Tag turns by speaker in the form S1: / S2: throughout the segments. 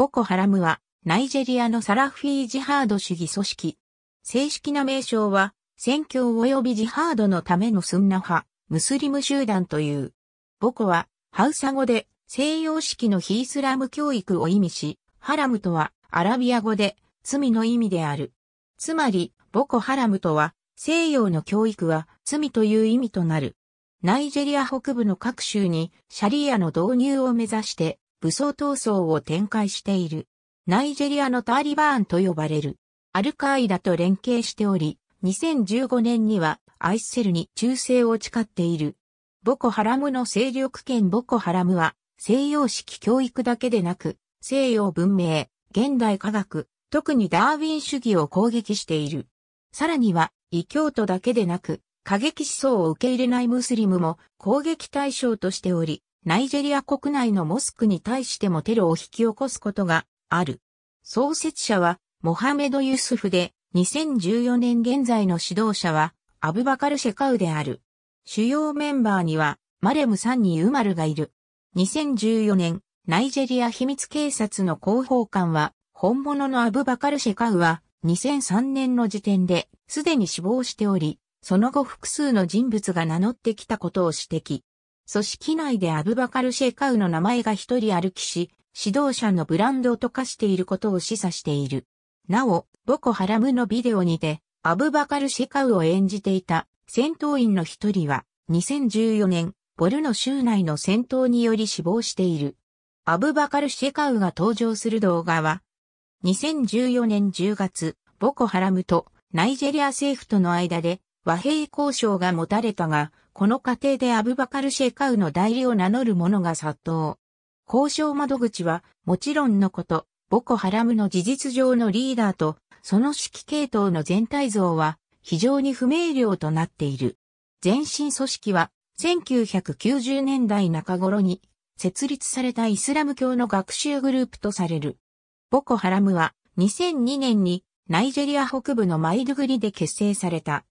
S1: ボコハラムは、ナイジェリアのサラフィージハード主義組織。正式な名称は、宣教及びジハードのためのスンナ派、ムスリム集団という。ボコは、ハウサ語で、西洋式のヒースラム教育を意味し、ハラムとは、アラビア語で、罪の意味である。つまり、ボコハラムとは、西洋の教育は、罪という意味となる。ナイジェリア北部の各州に、シャリアの導入を目指して、武装闘争を展開している。ナイジェリアのターリバーンと呼ばれる。アルカーイダと連携しており、2015年にはアイセルに忠誠を誓っている。ボコハラムの勢力圏ボコハラムは西洋式教育だけでなく、西洋文明、現代科学、特にダーウィン主義を攻撃している。さらには、異教徒だけでなく、過激思想を受け入れないムスリムも攻撃対象としており、ナイジェリア国内のモスクに対してもテロを引き起こすことがある。創設者はモハメド・ユスフで、2014年現在の指導者はアブバカル・シェカウである。主要メンバーにはマレムンにウマルがいる。2014年、ナイジェリア秘密警察の広報官は、本物のアブバカル・シェカウは2003年の時点ですでに死亡しており、その後複数の人物が名乗ってきたことを指摘。組織内でアブバカル・シェカウの名前が一人歩きし、指導者のブランドを溶かしていることを示唆している。なお、ボコハラムのビデオにて、アブバカル・シェカウを演じていた戦闘員の一人は、2014年、ボルノ州内の戦闘により死亡している。アブバカル・シェカウが登場する動画は、2014年10月、ボコハラムとナイジェリア政府との間で和平交渉が持たれたが、この過程でアブバカル・シェカウの代理を名乗る者が殺到。交渉窓口は、もちろんのこと、ボコ・ハラムの事実上のリーダーと、その指揮系統の全体像は、非常に不明瞭となっている。前身組織は、1990年代中頃に、設立されたイスラム教の学習グループとされる。ボコ・ハラムは、2002年に、ナイジェリア北部のマイドグリで結成された。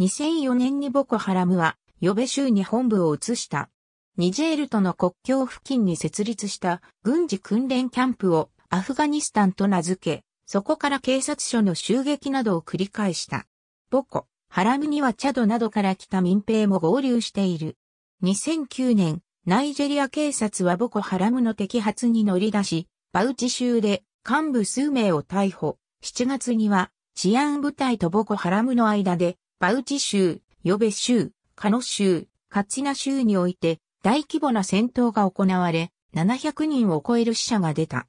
S1: 2004年にボコ・ハラムは、予備州に本部を移した。ニジェールとの国境付近に設立した軍事訓練キャンプをアフガニスタンと名付け、そこから警察署の襲撃などを繰り返した。ボコ、ハラムにはチャドなどから来た民兵も合流している。2009年、ナイジェリア警察はボコハラムの摘発に乗り出し、バウチ州で幹部数名を逮捕。7月には治安部隊とボコハラムの間で、バウチ州、ヨベ州、カノ州、カチナ州において大規模な戦闘が行われ、700人を超える死者が出た。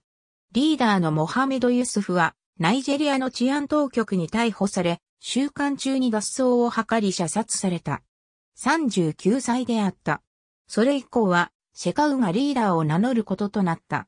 S1: リーダーのモハメド・ユスフは、ナイジェリアの治安当局に逮捕され、週刊中に脱走を図り射殺された。39歳であった。それ以降は、シェカウがリーダーを名乗ることとなった。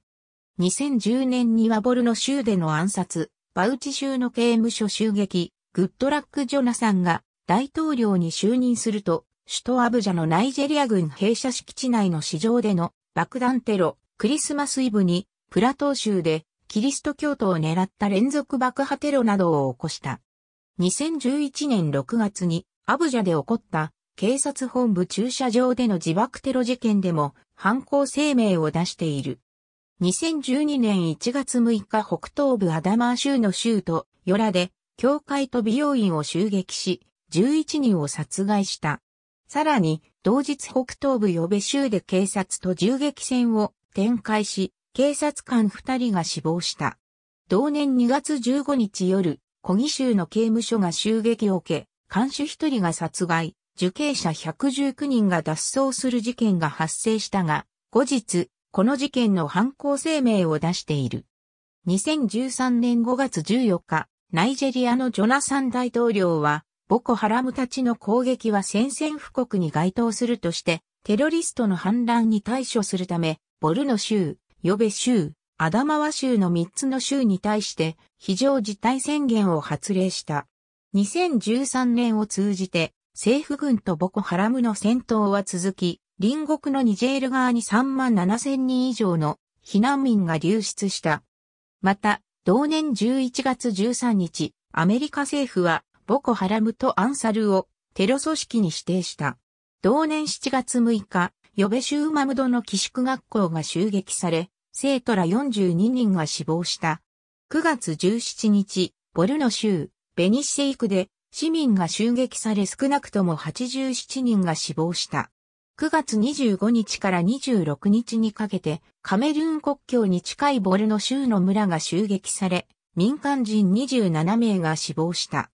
S1: 2010年にはボルの州での暗殺、バウチ州の刑務所襲撃、グッドラック・ジョナさんが大統領に就任すると、首都アブジャのナイジェリア軍弊社敷地内の市場での爆弾テロ、クリスマスイブに、プラトー州で、キリスト教徒を狙った連続爆破テロなどを起こした。2011年6月に、アブジャで起こった、警察本部駐車場での自爆テロ事件でも、犯行声明を出している。2012年1月6日北東部アダマー州の州都、ヨラで、教会と美容院を襲撃し、11人を殺害した。さらに、同日北東部予備州で警察と銃撃戦を展開し、警察官2人が死亡した。同年2月15日夜、小木州の刑務所が襲撃を受け、看守1人が殺害、受刑者119人が脱走する事件が発生したが、後日、この事件の犯行声明を出している。2013年5月14日、ナイジェリアのジョナサン大統領は、ボコハラムたちの攻撃は宣戦布告に該当するとして、テロリストの反乱に対処するため、ボルノ州、ヨベ州、アダマワ州の3つの州に対して非常事態宣言を発令した。2013年を通じて政府軍とボコハラムの戦闘は続き、隣国のニジェール側に3万7千人以上の避難民が流出した。また、同年11月13日、アメリカ政府はボコハラムとアンサルをテロ組織に指定した。同年7月6日、ヨベシュウマムドの寄宿学校が襲撃され、生徒ら42人が死亡した。9月17日、ボルノ州、ベニシェイクで市民が襲撃され少なくとも87人が死亡した。9月25日から26日にかけてカメルーン国境に近いボルノ州の村が襲撃され、民間人27名が死亡した。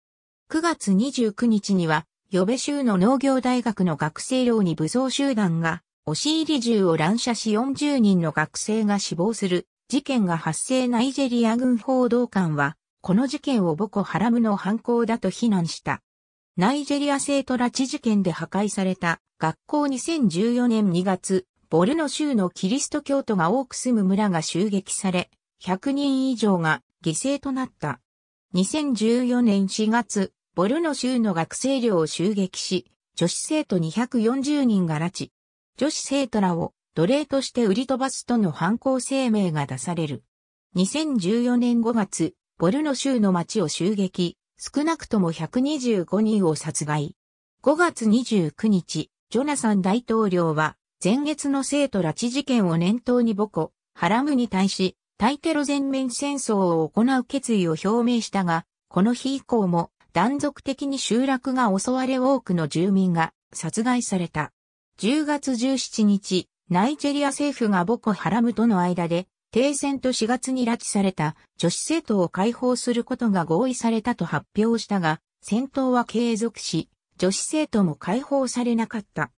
S1: 9月29日には、予備州の農業大学の学生寮に武装集団が、押し入り銃を乱射し40人の学生が死亡する事件が発生ナイジェリア軍報道官は、この事件をボコハラムの犯行だと非難した。ナイジェリア生徒拉致事件で破壊された学校2014年2月、ボルノ州のキリスト教徒が多く住む村が襲撃され、100人以上が犠牲となった。2014年4月、ボルノ州の学生寮を襲撃し、女子生徒240人が拉致。女子生徒らを奴隷として売り飛ばすとの犯行声明が出される。2014年5月、ボルノ州の町を襲撃、少なくとも125人を殺害。5月29日、ジョナサン大統領は、前月の生徒拉致事件を念頭に母子、ハラムに対し、対テロ全面戦争を行う決意を表明したが、この日以降も断続的に集落が襲われ多くの住民が殺害された。10月17日、ナイジェリア政府がボコハラムとの間で停戦と4月に拉致された女子生徒を解放することが合意されたと発表したが、戦闘は継続し、女子生徒も解放されなかった。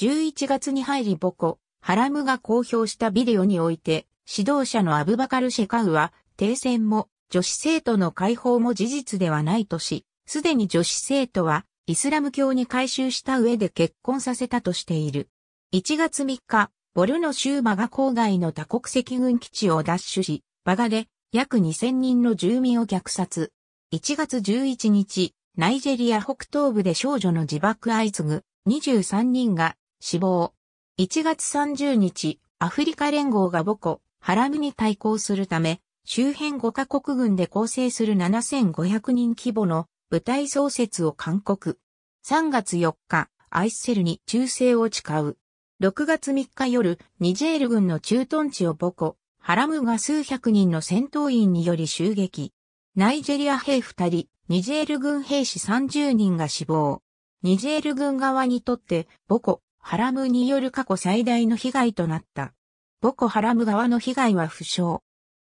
S1: 11月に入りボコ、ハラムが公表したビデオにおいて、指導者のアブバカル・シェカウは、停戦も女子生徒の解放も事実ではないとし、すでに女子生徒はイスラム教に改宗した上で結婚させたとしている。1月3日、ボルノ州マガ郊外の多国籍軍基地を奪取し、バガで約2000人の住民を虐殺。1月11日、ナイジェリア北東部で少女の自爆相次ぐ23人が死亡。1月30日、アフリカ連合が母国ハラムに対抗するため、周辺5カ国軍で構成する7500人規模の舞台創設を勧告。3月4日、アイスセルに忠誠を誓う。6月3日夜、ニジェール軍の駐屯地を母校、ハラムが数百人の戦闘員により襲撃。ナイジェリア兵2人、ニジェール軍兵士30人が死亡。ニジェール軍側にとって、ボコ、ハラムによる過去最大の被害となった。ボコハラム側の被害は不詳。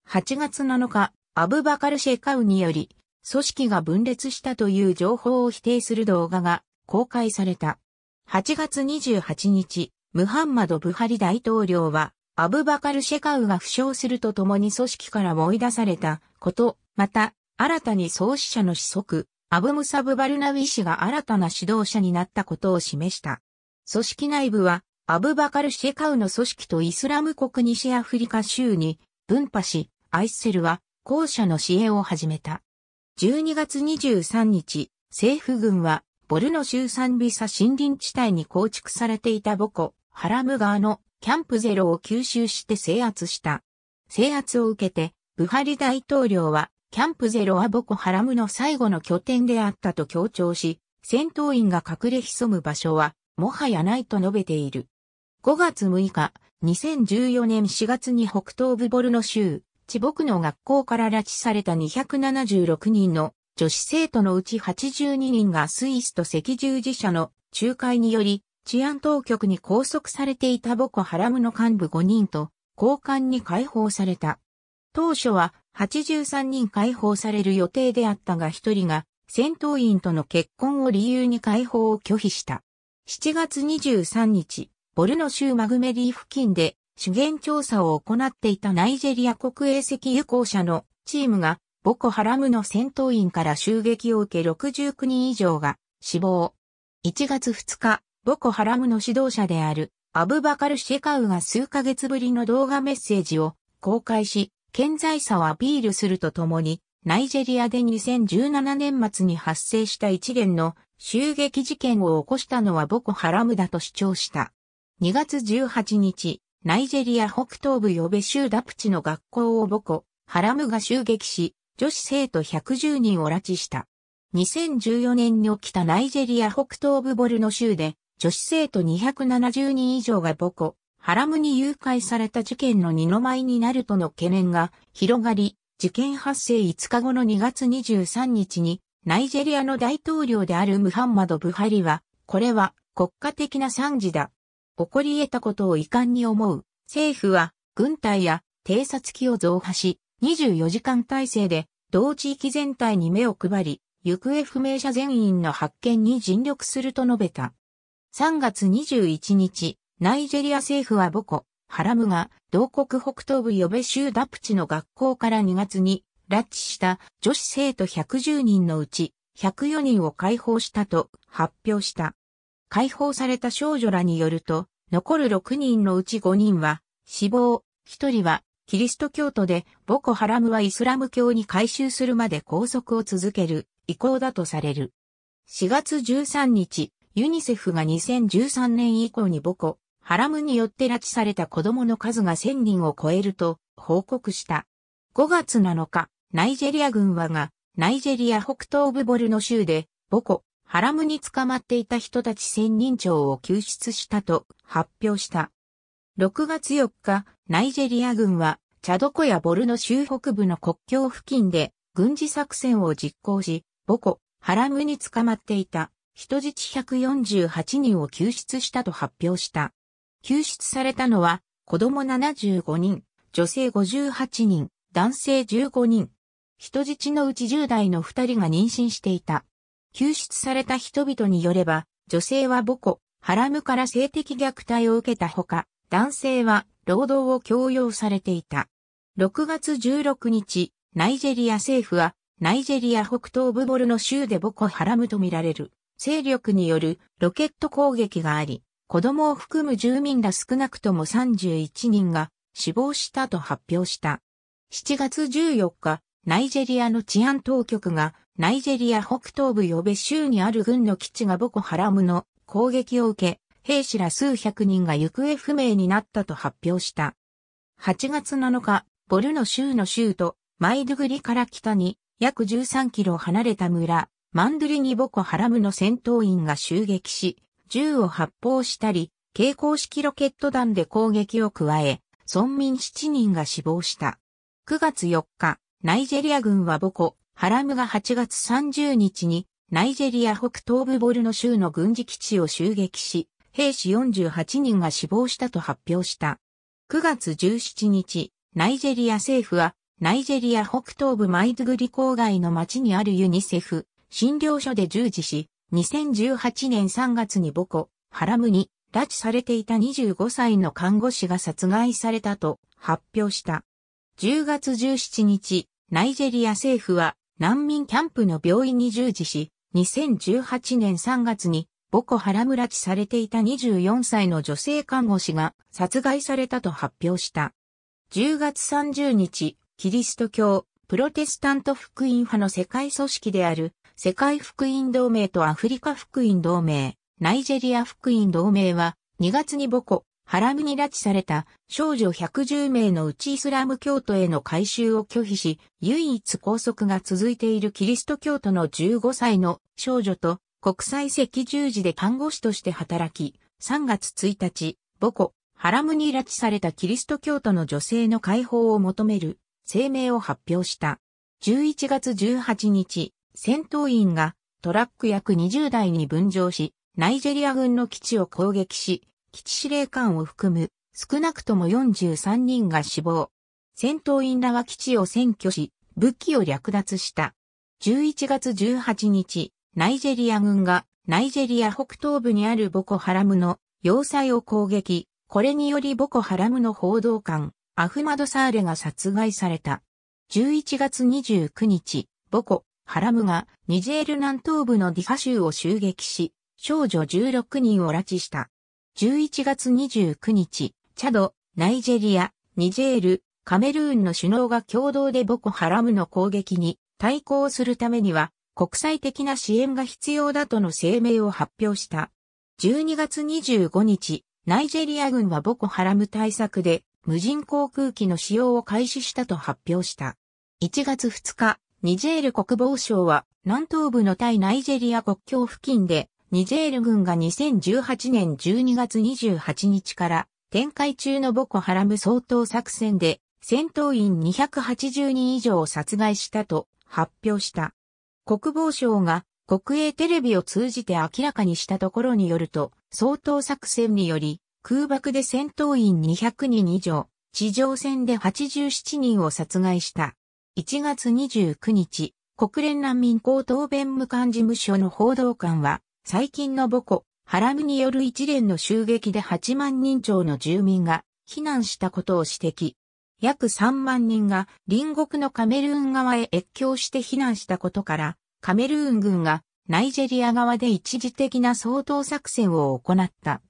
S1: 8月7日、アブバカルシェカウにより、組織が分裂したという情報を否定する動画が公開された。8月28日、ムハンマド・ブハリ大統領は、アブバカル・シェカウが負傷するとともに組織から追い出されたこと、また、新たに創始者の子息、アブムサブ・バルナウィ氏が新たな指導者になったことを示した。組織内部は、アブバカル・シェカウの組織とイスラム国西アフリカ州に分派し、アイッセルは後者の支援を始めた。12月23日、政府軍は、ボルノ州ンビサ森林地帯に構築されていた母コ、ハラム川のキャンプゼロを吸収して制圧した。制圧を受けて、ブハリ大統領は、キャンプゼロは母コハラムの最後の拠点であったと強調し、戦闘員が隠れ潜む場所は、もはやないと述べている。5月6日、2014年4月に北東部ボルノ州、地獄の学校から拉致された276人の女子生徒のうち82人がスイスと赤十字社の仲介により治安当局に拘束されていたボコハラムの幹部5人と交換に解放された。当初は83人解放される予定であったが1人が戦闘員との結婚を理由に解放を拒否した。7月23日、ボルノ州マグメリー付近で資源調査を行っていたナイジェリア国営石油公社のチームが、ボコハラムの戦闘員から襲撃を受け69人以上が死亡。1月2日、ボコハラムの指導者であるアブバカル・シェカウが数ヶ月ぶりの動画メッセージを公開し、健在さをアピールするとともに、ナイジェリアで2017年末に発生した一連の襲撃事件を起こしたのはボコハラムだと主張した。2月18日、ナイジェリア北東部ヨベ州ダプチの学校を母校、ハラムが襲撃し、女子生徒110人を拉致した。2014年に起きたナイジェリア北東部ボルノ州で、女子生徒270人以上が母校、ハラムに誘拐された事件の二の舞になるとの懸念が広がり、事件発生5日後の2月23日に、ナイジェリアの大統領であるムハンマド・ブハリは、これは国家的な惨事だ。起こり得たことを遺憾に思う。政府は、軍隊や偵察機を増派し、24時間体制で、同地域全体に目を配り、行方不明者全員の発見に尽力すると述べた。3月21日、ナイジェリア政府は母子ハラムが、同国北東部ヨベ州ダプチの学校から2月に、拉致した女子生徒110人のうち、104人を解放したと発表した。解放された少女らによると、残る6人のうち5人は死亡、1人はキリスト教徒で、ボコハラムはイスラム教に改宗するまで拘束を続ける意向だとされる。4月13日、ユニセフが2013年以降にボコ、ハラムによって拉致された子供の数が1000人を超えると報告した。5月7日、ナイジェリア軍はが、ナイジェリア北東部ボルの州で、ボコ、ハラムに捕まっていた人たち千人長を救出したと発表した。6月4日、ナイジェリア軍は、チャドコやボルノ州北部の国境付近で、軍事作戦を実行し、母子ハラムに捕まっていた、人質148人を救出したと発表した。救出されたのは、子供75人、女性58人、男性15人。人質のうち10代の2人が妊娠していた。救出された人々によれば、女性は母子、ハラムから性的虐待を受けたほか、男性は労働を強要されていた。6月16日、ナイジェリア政府は、ナイジェリア北東部ボルの州で母子ハラムとみられる、勢力によるロケット攻撃があり、子供を含む住民ら少なくとも31人が死亡したと発表した。7月14日、ナイジェリアの治安当局がナイジェリア北東部ヨベ州にある軍の基地がボコハラムの攻撃を受け、兵士ら数百人が行方不明になったと発表した。8月7日、ボルノ州の州都、マイドゥグリから北に約13キロ離れた村、マンドゥリにボコハラムの戦闘員が襲撃し、銃を発砲したり、蛍光式ロケット弾で攻撃を加え、村民7人が死亡した。9月4日、ナイジェリア軍はボコ、ハラムが8月30日にナイジェリア北東部ボルノ州の軍事基地を襲撃し、兵士48人が死亡したと発表した。9月17日、ナイジェリア政府は、ナイジェリア北東部マイドグリ郊外の町にあるユニセフ、診療所で従事し、2018年3月に母校、ハラムに拉致されていた25歳の看護師が殺害されたと発表した。10月17日、ナイジェリア政府は難民キャンプの病院に従事し、2018年3月に母子腹村地されていた24歳の女性看護師が殺害されたと発表した。10月30日、キリスト教、プロテスタント福音派の世界組織である、世界福音同盟とアフリカ福音同盟、ナイジェリア福音同盟は、2月に母子、ハラムに拉致された少女110名のうちイスラム教徒への改修を拒否し、唯一拘束が続いているキリスト教徒の15歳の少女と国際赤十字で看護師として働き、3月1日、母子、ハラムに拉致されたキリスト教徒の女性の解放を求める声明を発表した。11月18日、戦闘員がトラック約20台に分乗し、ナイジェリア軍の基地を攻撃し、基地司令官を含む少なくとも43人が死亡。戦闘員らは基地を占拠し、武器を略奪した。11月18日、ナイジェリア軍がナイジェリア北東部にあるボコハラムの要塞を攻撃。これによりボコハラムの報道官、アフマド・サーレが殺害された。11月29日、ボコ、ハラムがニジェール南東部のディファ州を襲撃し、少女16人を拉致した。11月29日、チャド、ナイジェリア、ニジェール、カメルーンの首脳が共同でボコハラムの攻撃に対抗するためには国際的な支援が必要だとの声明を発表した。12月25日、ナイジェリア軍はボコハラム対策で無人航空機の使用を開始したと発表した。1月2日、ニジェール国防省は南東部の対ナイジェリア国境付近でニジェール軍が2018年12月28日から展開中のボコハラム総統作戦で戦闘員280人以上を殺害したと発表した。国防省が国営テレビを通じて明らかにしたところによると、総統作戦により空爆で戦闘員200人以上、地上戦で87人を殺害した。1月29日、国連難民高等弁務官事務所の報道官は、最近の母湖、ハラムによる一連の襲撃で8万人超の住民が避難したことを指摘。約3万人が隣国のカメルーン側へ越境して避難したことから、カメルーン軍がナイジェリア側で一時的な総統作戦を行った。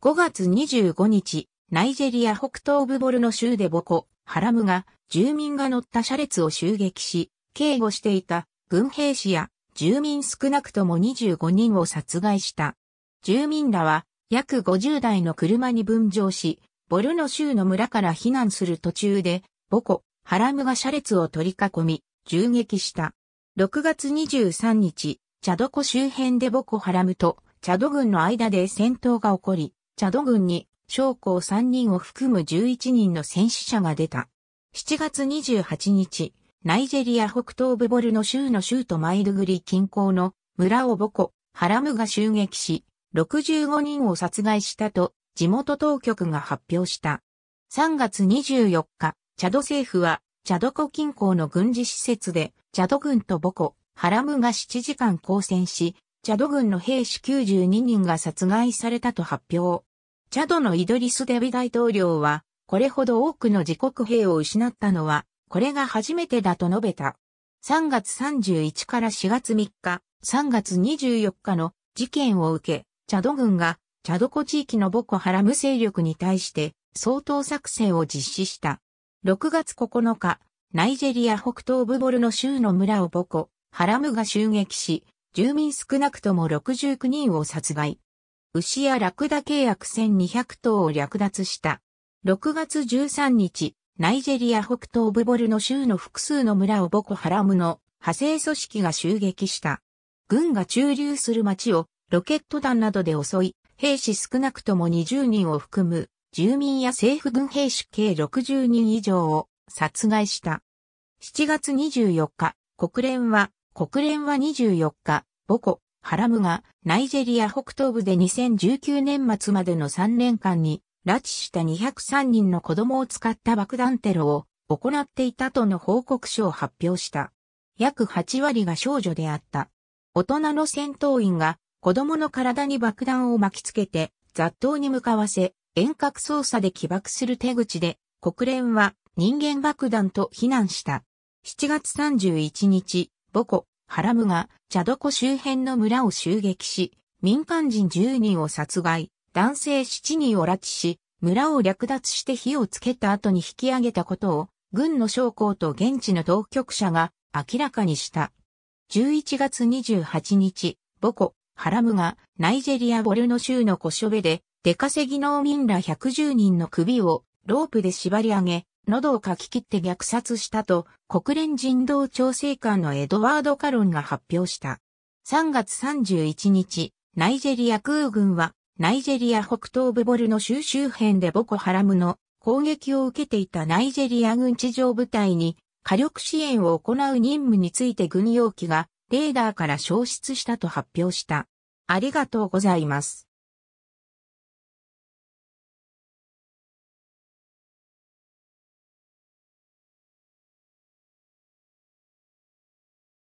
S1: 5月25日、ナイジェリア北東部ボルの州で母湖、ハラムが住民が乗った車列を襲撃し、警護していた軍兵士や住民少なくとも25人を殺害した。住民らは約50台の車に分乗し、ボルノ州の村から避難する途中で、ボコ、ハラムが車列を取り囲み、銃撃した。6月23日、チャド湖周辺でボコハラムとチャド軍の間で戦闘が起こり、チャド軍に将校3人を含む11人の戦死者が出た。7月28日、ナイジェリア北東部ボルの州の州都マイドグリ近郊の村を母コ、ハラムが襲撃し、65人を殺害したと地元当局が発表した。3月24日、チャド政府は、チャド湖近郊の軍事施設で、チャド軍と母コ、ハラムが7時間交戦し、チャド軍の兵士92人が殺害されたと発表。チャドのイドリス・デビ大統領は、これほど多くの自国兵を失ったのは、これが初めてだと述べた。3月31から4月3日、3月24日の事件を受け、チャド軍がチャド湖地域のボコハラム勢力に対して相当作戦を実施した。6月9日、ナイジェリア北東部ボルの州の村をボコ、ハラムが襲撃し、住民少なくとも69人を殺害。牛やラクダ契約1200頭を略奪した。6月13日、ナイジェリア北東部ボルの州の複数の村をボコハラムの派生組織が襲撃した。軍が駐留する町をロケット弾などで襲い、兵士少なくとも20人を含む住民や政府軍兵士計60人以上を殺害した。7月24日、国連は、国連は24日、ボコ、ハラムがナイジェリア北東部で2019年末までの3年間に拉致した203人の子供を使った爆弾テロを行っていたとの報告書を発表した。約8割が少女であった。大人の戦闘員が子供の体に爆弾を巻きつけて雑踏に向かわせ遠隔操作で起爆する手口で国連は人間爆弾と非難した。7月31日、母コ、ハラムがチャドコ周辺の村を襲撃し民間人10人を殺害、男性7人を拉致し、村を略奪して火をつけた後に引き上げたことを、軍の将校と現地の当局者が明らかにした。11月28日、母子、ハラムがナイジェリアボルノ州のコショベで出稼ぎ農民ら110人の首をロープで縛り上げ、喉をかき切って虐殺したと国連人道調整官のエドワード・カロンが発表した。3月31日、ナイジェリア空軍はナイジェリア北東部ボルの州周辺でボコハラムの攻撃を受けていたナイジェリア軍地上部隊に火力支援を行う任務について軍用機がレーダーから消失したと発表した。ありがとうございます。